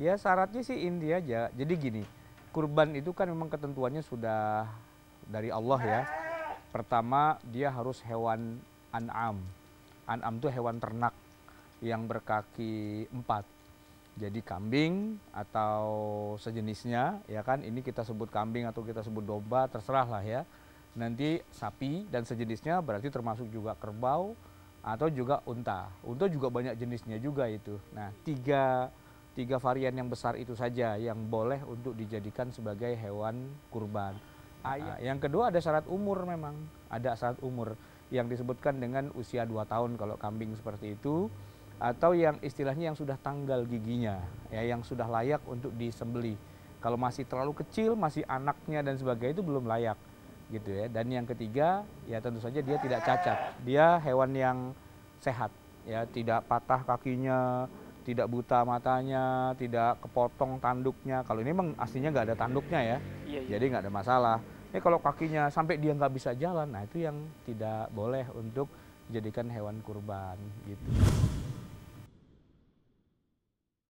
Ya syaratnya sih ini aja. Jadi gini, kurban itu kan memang ketentuannya sudah dari Allah ya. Pertama dia harus hewan an'am. An'am itu hewan ternak yang berkaki empat. Jadi kambing atau sejenisnya ya kan ini kita sebut kambing atau kita sebut domba terserah lah ya. Nanti sapi dan sejenisnya berarti termasuk juga kerbau atau juga unta. Unta juga banyak jenisnya juga itu. Nah tiga tiga varian yang besar itu saja yang boleh untuk dijadikan sebagai hewan kurban. Ayah. Iya. Ya. Yang kedua ada syarat umur memang, ada syarat umur yang disebutkan dengan usia 2 tahun kalau kambing seperti itu atau yang istilahnya yang sudah tanggal giginya ya yang sudah layak untuk disembeli. Kalau masih terlalu kecil, masih anaknya dan sebagainya itu belum layak gitu ya. Dan yang ketiga ya tentu saja dia tidak cacat. Dia hewan yang sehat ya, tidak patah kakinya, tidak buta matanya, tidak kepotong tanduknya. Kalau ini memang aslinya nggak ada tanduknya ya, iya, iya. jadi nggak ada masalah. Ini kalau kakinya sampai dia nggak bisa jalan, nah itu yang tidak boleh untuk dijadikan hewan kurban gitu.